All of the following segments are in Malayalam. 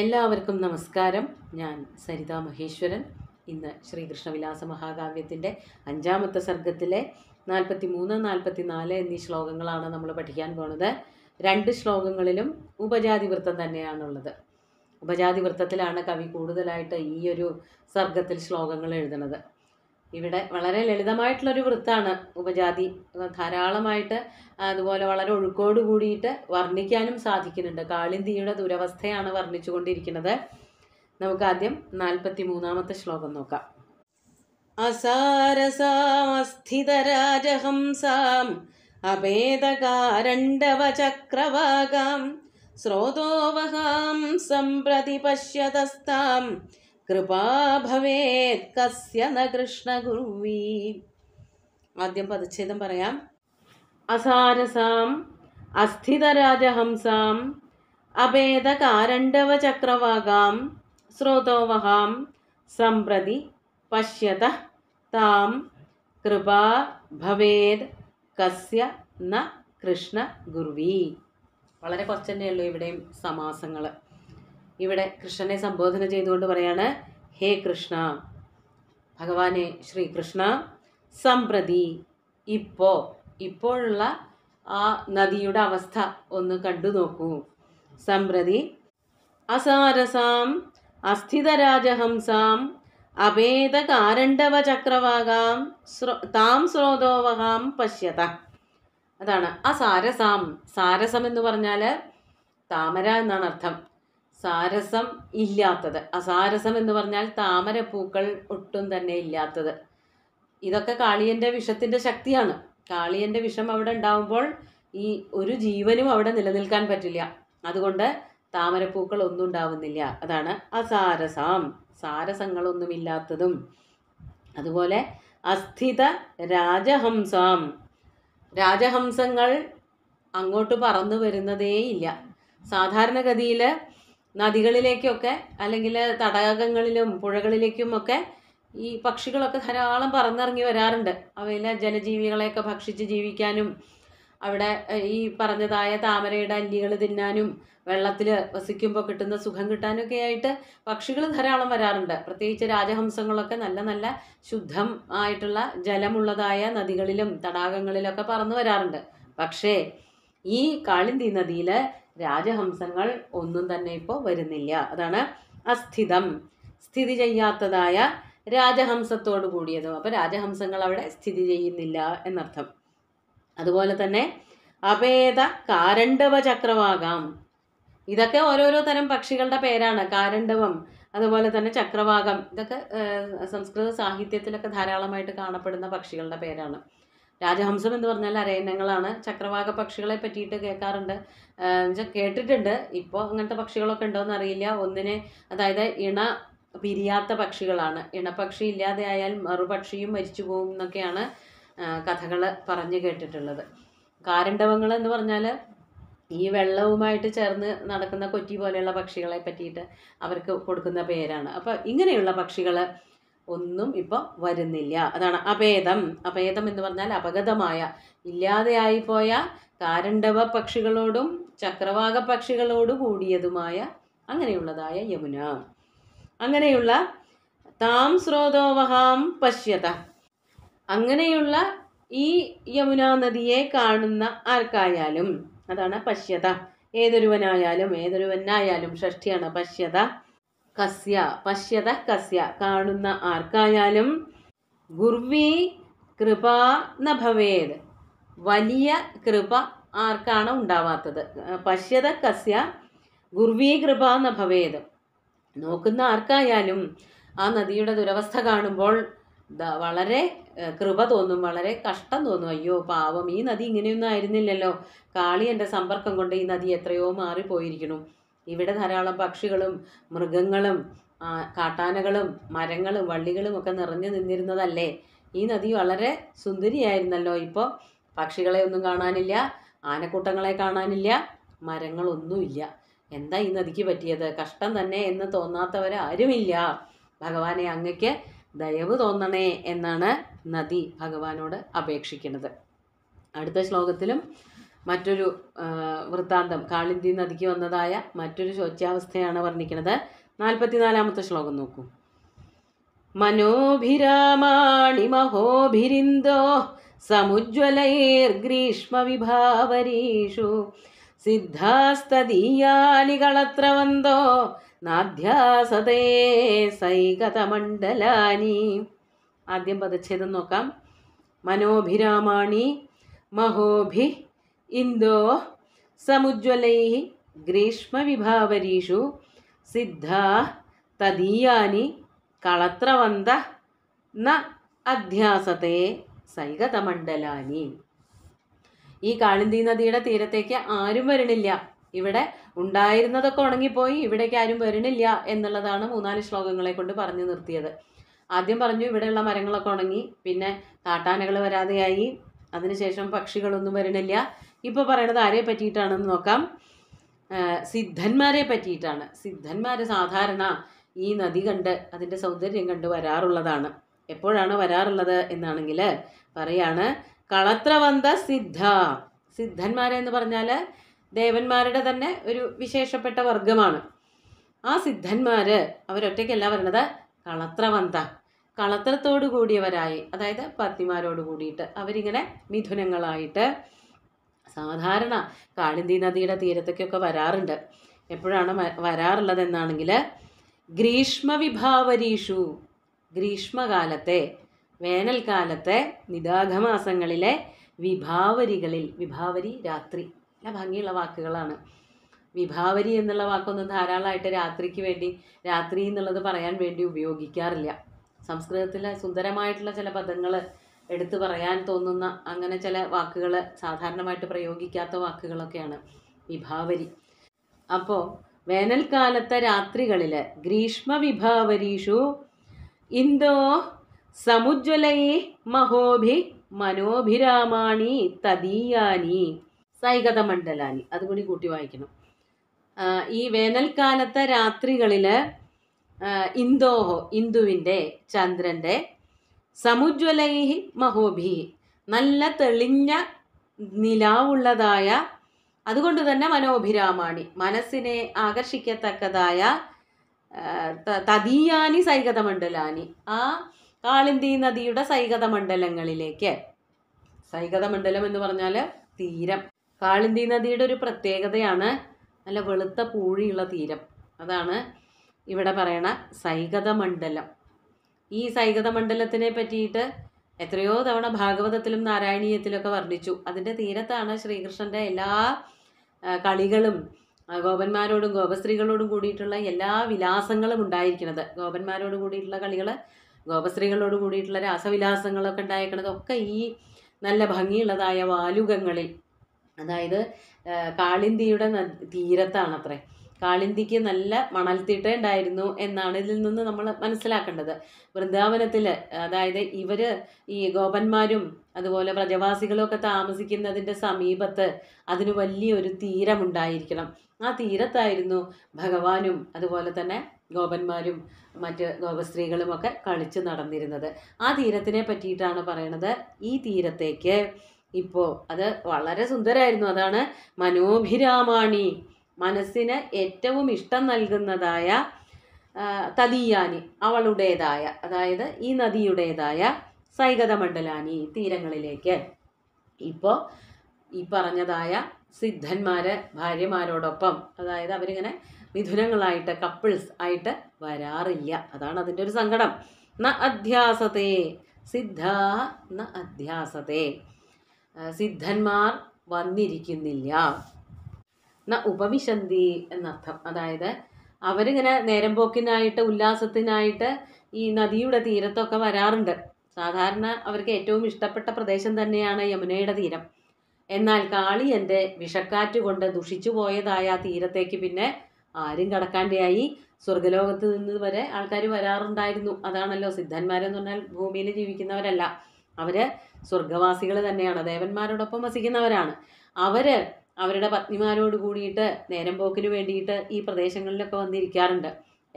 എല്ലാവർക്കും നമസ്കാരം ഞാൻ സരിതാ മഹേശ്വരൻ ഇന്ന് ശ്രീകൃഷ്ണവിലാസ മഹാകാവ്യത്തിൻ്റെ അഞ്ചാമത്തെ സർഗത്തിലെ നാൽപ്പത്തി മൂന്ന് നാൽപ്പത്തി നാല് എന്നീ ശ്ലോകങ്ങളാണ് നമ്മൾ പഠിക്കാൻ പോണത് രണ്ട് ശ്ലോകങ്ങളിലും ഉപജാതി വൃത്തം തന്നെയാണുള്ളത് ഉപജാതി വൃത്തത്തിലാണ് കവി കൂടുതലായിട്ട് ഈ ഒരു സർഗത്തിൽ ശ്ലോകങ്ങൾ എഴുതുന്നത് ഇവിടെ വളരെ ലളിതമായിട്ടുള്ളൊരു വൃത്താണ് ഉപജാതി ധാരാളമായിട്ട് അതുപോലെ വളരെ ഒഴുക്കോട് കൂടിയിട്ട് വർണ്ണിക്കാനും സാധിക്കുന്നുണ്ട് കാളിന്തിയുടെ ദുരവസ്ഥയാണ് വർണ്ണിച്ചുകൊണ്ടിരിക്കുന്നത് നമുക്ക് ആദ്യം നാൽപ്പത്തി മൂന്നാമത്തെ ശ്ലോകം നോക്കാം അസാരസാമസ്ഥിതരാജഹംസാം അഭേദകാരണ്ഡവചക്രവാകാം സ്രോതോവഹാം സംപ്രതി പശ്യതസ്താം കൃപാ ഭവേത് കസ്യ ന കൃഷ്ണഗുർവീ ആദ്യം പദച്ഛേദം പറയാം അസാരസാം അസ്ഥിതരാജഹംസാം അഭേദകാരണ്ഡവചക്രവാകാം ശ്രോതോവഹാം സമ്പ്രതി പശ്യത താം കൃപാ ഭവേത് കസ്യ ന കൃഷ്ണ ഗുർവി വളരെ കുറച്ചു തന്നെയുള്ളൂ ഇവിടെയും സമാസങ്ങൾ ഇവിടെ കൃഷ്ണനെ സംബോധന ചെയ്തുകൊണ്ട് പറയാണ് ഹേ കൃഷ്ണ ഭഗവാനെ ശ്രീകൃഷ്ണ സമ്പ്രതി ഇപ്പോൾ ഇപ്പോഴുള്ള ആ നദിയുടെ അവസ്ഥ ഒന്ന് കണ്ടു നോക്കൂ സമ്പ്രതി അസാരസാം അസ്ഥിതരാജഹംസാം അഭേദകാരണ്ഡവ ചക്രവാകാം ശ്രോ താം സ്രോതോവഹാം പശ്യത അതാണ് അസാരസാം സാരസം എന്ന് പറഞ്ഞാൽ താമര എന്നാണ് അർത്ഥം സാരസം ഇല്ലാത്തത് അസാരസം എന്ന് പറഞ്ഞാൽ താമരപ്പൂക്കൾ ഒട്ടും തന്നെ ഇല്ലാത്തത് ഇതൊക്കെ കാളിയൻ്റെ വിഷത്തിൻ്റെ ശക്തിയാണ് കാളിയൻ്റെ വിഷം അവിടെ ഉണ്ടാവുമ്പോൾ ഈ ഒരു ജീവനും അവിടെ നിലനിൽക്കാൻ പറ്റില്ല അതുകൊണ്ട് താമരപ്പൂക്കൾ ഒന്നും ഉണ്ടാവുന്നില്ല അതാണ് അസാരസം സാരസങ്ങളൊന്നുമില്ലാത്തതും അതുപോലെ അസ്ഥിത രാജഹംസം രാജഹംസങ്ങൾ അങ്ങോട്ട് പറന്നു വരുന്നതേയില്ല സാധാരണഗതിയിൽ നദികളിലേക്കൊക്കെ അല്ലെങ്കിൽ തടാകങ്ങളിലും പുഴകളിലേക്കും ഒക്കെ ഈ പക്ഷികളൊക്കെ ധാരാളം പറന്നിറങ്ങി വരാറുണ്ട് അവയിലെ ജലജീവികളെയൊക്കെ ഭക്ഷിച്ച് ജീവിക്കാനും അവിടെ ഈ പറഞ്ഞതായ താമരയുടെ അല്ലികൾ തിന്നാനും വെള്ളത്തിൽ വസിക്കുമ്പോൾ കിട്ടുന്ന സുഖം കിട്ടാനൊക്കെ ആയിട്ട് പക്ഷികൾ ധാരാളം വരാറുണ്ട് പ്രത്യേകിച്ച് രാജഹംസങ്ങളൊക്കെ നല്ല നല്ല ശുദ്ധം ആയിട്ടുള്ള ജലമുള്ളതായ നദികളിലും തടാകങ്ങളിലൊക്കെ പറന്നു വരാറുണ്ട് പക്ഷേ ഈ കാളിന്തി നദിയിൽ രാജഹംസങ്ങൾ ഒന്നും തന്നെ ഇപ്പോൾ വരുന്നില്ല അതാണ് അസ്ഥിതം സ്ഥിതി ചെയ്യാത്തതായ രാജഹംസത്തോട് കൂടിയത് അപ്പോൾ രാജഹംസങ്ങൾ അവിടെ സ്ഥിതി ചെയ്യുന്നില്ല എന്നർത്ഥം അതുപോലെ തന്നെ അഭേദ കാരണ്ടവ ചക്രവാകാം ഇതൊക്കെ ഓരോരോ തരം പക്ഷികളുടെ പേരാണ് കാരണ്ടവം അതുപോലെ തന്നെ ചക്രവാകം ഇതൊക്കെ സംസ്കൃത സാഹിത്യത്തിലൊക്കെ ധാരാളമായിട്ട് കാണപ്പെടുന്ന പക്ഷികളുടെ പേരാണ് രാജഹംസം എന്ന് പറഞ്ഞാൽ അരയന്നങ്ങളാണ് ചക്രവാക പക്ഷികളെ പറ്റിയിട്ട് കേൾക്കാറുണ്ട് കേട്ടിട്ടുണ്ട് ഇപ്പോൾ അങ്ങനത്തെ പക്ഷികളൊക്കെ ഉണ്ടോയെന്ന് അറിയില്ല ഒന്നിനെ അതായത് ഇണ പിരിയാത്ത പക്ഷികളാണ് ഇണപക്ഷി ഇല്ലാതെ ആയാൽ മറുപക്ഷിയും മരിച്ചു പോകും എന്നൊക്കെയാണ് കഥകൾ പറഞ്ഞു കേട്ടിട്ടുള്ളത് കാരണ്ടവങ്ങൾ എന്ന് പറഞ്ഞാൽ ഈ വെള്ളവുമായിട്ട് ചേർന്ന് നടക്കുന്ന കൊറ്റി പോലെയുള്ള പക്ഷികളെ പറ്റിയിട്ട് അവർക്ക് കൊടുക്കുന്ന പേരാണ് അപ്പോൾ ഇങ്ങനെയുള്ള പക്ഷികൾ ഒന്നും ഇപ്പോൾ വരുന്നില്ല അതാണ് അഭേദം അഭേദം എന്ന് പറഞ്ഞാൽ അപഗതമായ ഇല്ലാതെയായിപ്പോയ കാരണ്ടവ പക്ഷികളോടും ചക്രവാക പക്ഷികളോടും കൂടിയതുമായ അങ്ങനെയുള്ളതായ യമുന അങ്ങനെയുള്ള താം സ്രോതോവഹാം പശ്യത അങ്ങനെയുള്ള ഈ യമുനാ നദിയെ കാണുന്ന ആർക്കായാലും അതാണ് പശ്യത ഏതൊരുവനായാലും ഏതൊരുവനായാലും ഷഷ്ടിയാണ് പശ്യത കസ്യ പശ്യത കസ്യ കാണുന്ന ആർക്കായാലും ഗുർവി കൃപ ന ഭവേത് വലിയ കൃപ ആർക്കാണ് ഉണ്ടാവാത്തത് പശ്യത കസ്യ ഗുർവി കൃപ ന ഭവേത് നോക്കുന്ന ആർക്കായാലും ആ നദിയുടെ ദുരവസ്ഥ കാണുമ്പോൾ വളരെ കൃപ തോന്നും വളരെ കഷ്ടം തോന്നും അയ്യോ പാവം ഈ നദി ഇങ്ങനെയൊന്നും ആയിരുന്നില്ലല്ലോ കാളി എൻ്റെ സമ്പർക്കം കൊണ്ട് ഈ നദി എത്രയോ മാറിപ്പോയിരിക്കണം ഇവിടെ ധാരാളം പക്ഷികളും മൃഗങ്ങളും കാട്ടാനകളും മരങ്ങളും വള്ളികളും ഒക്കെ നിറഞ്ഞു നിന്നിരുന്നതല്ലേ ഈ നദി വളരെ സുന്ദരിയായിരുന്നല്ലോ ഇപ്പോൾ പക്ഷികളെ ഒന്നും കാണാനില്ല ആനക്കൂട്ടങ്ങളെ കാണാനില്ല മരങ്ങളൊന്നുമില്ല എന്താ ഈ നദിക്ക് പറ്റിയത് കഷ്ടം തന്നെ എന്ന് തോന്നാത്തവരാരുമില്ല ഭഗവാനെ അങ്ങക്ക് ദയവ് തോന്നണേ എന്നാണ് നദി ഭഗവാനോട് അപേക്ഷിക്കുന്നത് അടുത്ത ശ്ലോകത്തിലും മറ്റൊരു വൃത്താന്തം കാളിന്തി നദിക്ക് വന്നതായ മറ്റൊരു ശോച്യാവസ്ഥയാണ് വർണ്ണിക്കുന്നത് നാൽപ്പത്തിനാലാമത്തെ ശ്ലോകം നോക്കൂ മനോഭിരാമാണി മഹോഭിരിന്ദോ സമുജ്വലൈർഗ്രീഷ്മവിഭാവരീഷു സിദ്ധാസ്തദീയാനി വന്തോ നാധ്യാസതേ സൈകതമണ്ഡലാനി ആദ്യം പദച്ഛേദം നോക്കാം മനോഭിരാമാണി മഹോഭി ഇന്ദോ സമുജ്വലൈ ഗ്രീഷ്മവിഭാവരീഷു സിദ്ധ തദീയാനി കളത്രവന്ത ന അധ്യാസത്തെ സൈകതമണ്ഡലാനി ഈ കാളിന്തി നദിയുടെ തീരത്തേക്ക് ആരും വരണില്ല ഇവിടെ ഉണ്ടായിരുന്നതൊക്കെ ഉണങ്ങിപ്പോയി ഇവിടേക്ക് ആരും വരണില്ല എന്നുള്ളതാണ് മൂന്നാല് ശ്ലോകങ്ങളെ കൊണ്ട് പറഞ്ഞു നിർത്തിയത് ആദ്യം പറഞ്ഞു ഇവിടെയുള്ള മരങ്ങളൊക്കെ ഉണങ്ങി പിന്നെ കാട്ടാനകൾ വരാതെയായി അതിനുശേഷം പക്ഷികളൊന്നും വരണില്ല ഇപ്പോൾ പറയണത് ആരെ പറ്റിയിട്ടാണെന്ന് നോക്കാം സിദ്ധന്മാരെ പറ്റിയിട്ടാണ് സിദ്ധന്മാർ സാധാരണ ഈ നദി കണ്ട് അതിൻ്റെ സൗന്ദര്യം കണ്ട് വരാറുള്ളതാണ് എപ്പോഴാണ് വരാറുള്ളത് എന്നാണെങ്കിൽ പറയാണ് കളത്രവന്ത സിദ്ധ സിദ്ധന്മാരെന്ന് പറഞ്ഞാൽ ദേവന്മാരുടെ തന്നെ ഒരു വിശേഷപ്പെട്ട വർഗമാണ് ആ സിദ്ധന്മാർ അവരൊറ്റയ്ക്കല്ല പറയണത് കളത്രവന്ത കളത്രത്തോടു കൂടിയവരായി അതായത് പത്നിമാരോട് കൂടിയിട്ട് അവരിങ്ങനെ മിഥുനങ്ങളായിട്ട് സാധാരണ കാളിന്തി നദിയുടെ തീരത്തേക്കൊക്കെ വരാറുണ്ട് എപ്പോഴാണ് വരാറുള്ളത് എന്നാണെങ്കിൽ ഗ്രീഷ്മവിഭാവരീഷു ഗ്രീഷ്മകാലത്തെ വേനൽക്കാലത്തെ നിദാഘമാസങ്ങളിലെ വിഭാവരികളിൽ വിഭാവരി രാത്രി നല്ല ഭംഗിയുള്ള വാക്കുകളാണ് വിഭാവരി എന്നുള്ള വാക്കൊന്നും ധാരാളമായിട്ട് രാത്രിക്ക് വേണ്ടി രാത്രി എന്നുള്ളത് പറയാൻ വേണ്ടി ഉപയോഗിക്കാറില്ല സംസ്കൃതത്തിലെ സുന്ദരമായിട്ടുള്ള ചില പദങ്ങൾ എടുത്തു പറയാൻ തോന്നുന്ന അങ്ങനെ ചില വാക്കുകൾ സാധാരണമായിട്ട് പ്രയോഗിക്കാത്ത വാക്കുകളൊക്കെയാണ് വിഭാവരി അപ്പോൾ വേനൽക്കാലത്തെ രാത്രികളിൽ ഗ്രീഷ്മ വിഭാവരീഷു ഇന്തോ സമുജ്വലൈ മഹോഭി മനോഭിരാമാണി തദീയാനി സൈകത മണ്ഡലാനി അതുകൂടി കൂട്ടി വായിക്കണം ഈ വേനൽക്കാലത്തെ രാത്രികളിൽ ഇന്ദോഹോ ഇന്ദുവിൻ്റെ ചന്ദ്രൻ്റെ സമുജ്വലൈഹി മഹോഭി നല്ല തെളിഞ്ഞ നിലാവുള്ളതായ അതുകൊണ്ട് തന്നെ മനോഭിരാമാണി മനസ്സിനെ ആകർഷിക്കത്തക്കതായ തദീയാനി സൈകതമണ്ഡലാനി ആ കാളിന്തി നദിയുടെ സൈകതമണ്ഡലങ്ങളിലേക്ക് സൈകതമണ്ഡലം എന്ന് പറഞ്ഞാൽ തീരം കാളിന്തി നദിയുടെ ഒരു പ്രത്യേകതയാണ് നല്ല വെളുത്ത പൂഴിയുള്ള തീരം അതാണ് ഇവിടെ പറയണ സൈകതമണ്ഡലം ഈ സൈകത മണ്ഡലത്തിനെ പറ്റിയിട്ട് എത്രയോ തവണ ഭാഗവതത്തിലും നാരായണീയത്തിലൊക്കെ വർണ്ണിച്ചു അതിൻ്റെ തീരത്താണ് ശ്രീകൃഷ്ണൻ്റെ എല്ലാ കളികളും ഗോപന്മാരോടും ഗോപസ്ത്രീകളോടും കൂടിയിട്ടുള്ള എല്ലാ വിലാസങ്ങളും ഉണ്ടായിരിക്കുന്നത് ഗോപന്മാരോട് കൂടിയിട്ടുള്ള കളികൾ ഗോപസ്ത്രീകളോട് കൂടിയിട്ടുള്ള രാസവിലാസങ്ങളൊക്കെ ഉണ്ടായിരിക്കുന്നത് ഒക്കെ ഈ നല്ല ഭംഗിയുള്ളതായ വാലുകങ്ങളിൽ അതായത് കാളിന്തിയുടെ തീരത്താണത്രേ കാളിന്തിക്ക് നല്ല മണൽത്തീട്ട ഉണ്ടായിരുന്നു എന്നാണ് ഇതിൽ നിന്ന് നമ്മൾ മനസ്സിലാക്കേണ്ടത് വൃന്ദാവനത്തിൽ അതായത് ഇവർ ഈ ഗോപന്മാരും അതുപോലെ പ്രജവാസികളൊക്കെ താമസിക്കുന്നതിൻ്റെ സമീപത്ത് അതിന് വലിയൊരു തീരമുണ്ടായിരിക്കണം ആ തീരത്തായിരുന്നു ഭഗവാനും അതുപോലെ തന്നെ ഗോപന്മാരും മറ്റ് ഗോപസ്ത്രീകളുമൊക്കെ കളിച്ചു നടന്നിരുന്നത് ആ തീരത്തിനെ പറ്റിയിട്ടാണ് പറയണത് ഈ തീരത്തേക്ക് ഇപ്പോൾ അത് വളരെ സുന്ദരമായിരുന്നു അതാണ് മനോഭിരാമാണി മനസ്സിന് ഏറ്റവും ഇഷ്ടം നൽകുന്നതായ തതിയാനി അവളുടേതായ അതായത് ഈ നദിയുടേതായ സൈഗത മണ്ഡലാനി തീരങ്ങളിലേക്ക് ഇപ്പോൾ ഈ പറഞ്ഞതായ സിദ്ധന്മാര് ഭാര്യമാരോടൊപ്പം അതായത് അവരിങ്ങനെ മിഥുനങ്ങളായിട്ട് കപ്പിൾസ് ആയിട്ട് വരാറില്ല അതാണ് അതിൻ്റെ ഒരു സങ്കടം ന അധ്യാസത്തെ സിദ്ധ ന അധ്യാസത്തെ സിദ്ധന്മാർ വന്നിരിക്കുന്നില്ല ന ഉപവിശന്തി എന്നർത്ഥം അതായത് അവരിങ്ങനെ നേരം പോക്കിനായിട്ട് ഉല്ലാസത്തിനായിട്ട് ഈ നദിയുടെ തീരത്തൊക്കെ വരാറുണ്ട് സാധാരണ അവർക്ക് ഏറ്റവും ഇഷ്ടപ്പെട്ട പ്രദേശം തന്നെയാണ് യമുനയുടെ തീരം എന്നാൽ കാളി എൻ്റെ വിഷക്കാറ്റ് കൊണ്ട് ദുഷിച്ചു പോയതായ ആ തീരത്തേക്ക് പിന്നെ ആരും കടക്കാണ്ടായി സ്വർഗലോകത്ത് നിന്ന് വരെ ആൾക്കാർ വരാറുണ്ടായിരുന്നു അതാണല്ലോ സിദ്ധന്മാരെന്ന് പറഞ്ഞാൽ ഭൂമിയിൽ ജീവിക്കുന്നവരല്ല അവർ സ്വർഗവാസികൾ തന്നെയാണ് ദേവന്മാരോടൊപ്പം വസിക്കുന്നവരാണ് അവർ അവരുടെ പത്നിമാരോട് കൂടിയിട്ട് നേരം പോക്കിന് വേണ്ടിയിട്ട് ഈ പ്രദേശങ്ങളിലൊക്കെ വന്നിരിക്കാറുണ്ട്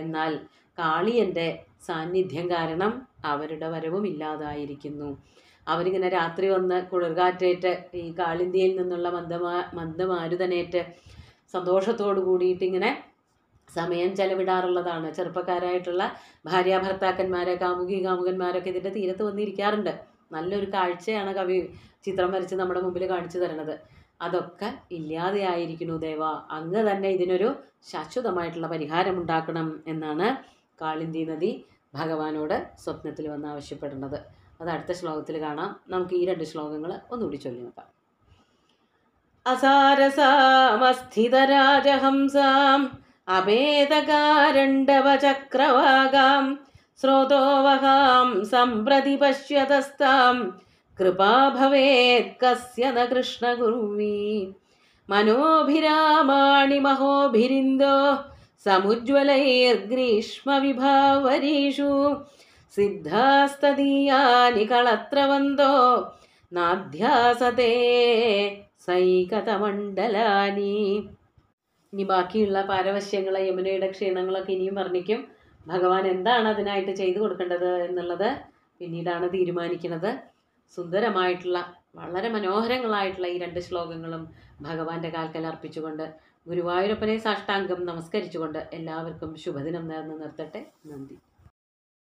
എന്നാൽ കാളിയൻ്റെ സാന്നിധ്യം കാരണം അവരുടെ വരവും ഇല്ലാതായിരിക്കുന്നു അവരിങ്ങനെ രാത്രി വന്ന് കുളിർകാറ്റേറ്റ് ഈ കാളിന്ത്യയിൽ നിന്നുള്ള മന്ദമാ മന്ദമാരുതനേറ്റ് സന്തോഷത്തോടു കൂടിയിട്ട് ഇങ്ങനെ സമയം ചെലവിടാറുള്ളതാണ് ചെറുപ്പക്കാരായിട്ടുള്ള ഭാര്യ ഭർത്താക്കന്മാരെ കാമുകി കാമുകന്മാരൊക്കെ ഇതിൻ്റെ തീരത്ത് വന്നിരിക്കാറുണ്ട് നല്ലൊരു കാഴ്ചയാണ് കവി ചിത്രം വരച്ച് നമ്മുടെ മുമ്പിൽ കാണിച്ചു തരണത് അതൊക്കെ ഇല്ലാതെയായിരിക്കുന്നു ദേവ അങ്ങ് തന്നെ ഇതിനൊരു ശാശ്വതമായിട്ടുള്ള പരിഹാരം ഉണ്ടാക്കണം എന്നാണ് കാളിന്തി നദി ഭഗവാനോട് സ്വപ്നത്തിൽ വന്ന് ആവശ്യപ്പെടുന്നത് അത് അടുത്ത ശ്ലോകത്തിൽ കാണാം നമുക്ക് ഈ രണ്ട് ശ്ലോകങ്ങൾ ഒന്നുകൂടി ചൊല്ലി നോക്കാം അസാരസാമസ്ഥിതരാജഹംസാം അഭേദകാരണ്ഡവചക്രവാകാം സ്രോതോവഹാം സംപ്രതി പശ്യതസ്താം कृपा भवेत् कस्य न कृष्णगुर्वी मनोभिरामाणि महोभिरिन्दो समुज्ज्वलैर्ग्रीष्मविभावरीषु सिद्धास्तदीयानि कळत्रवन्दो നാധ്യാസതേ സൈകതമണ്ഡലാനി ഇനി ബാക്കിയുള്ള പാരവശ്യങ്ങളെ യമുനയുടെ ക്ഷീണങ്ങളൊക്കെ ഇനിയും വർണ്ണിക്കും ഭഗവാൻ എന്താണ് അതിനായിട്ട് ചെയ്തു കൊടുക്കേണ്ടത് എന്നുള്ളത് പിന്നീടാണ് തീരുമാനിക്കുന്നത് സുന്ദരമായിട്ടുള്ള വളരെ മനോഹരങ്ങളായിട്ടുള്ള ഈ രണ്ട് ശ്ലോകങ്ങളും ഭഗവാന്റെ കാൽക്കൽ അർപ്പിച്ചുകൊണ്ട് ഗുരുവായൂരപ്പനെ സാഷ്ടാംഗം നമസ്കരിച്ചുകൊണ്ട് എല്ലാവർക്കും ശുഭദിനം നേർന്ന് നിർത്തട്ടെ നന്ദി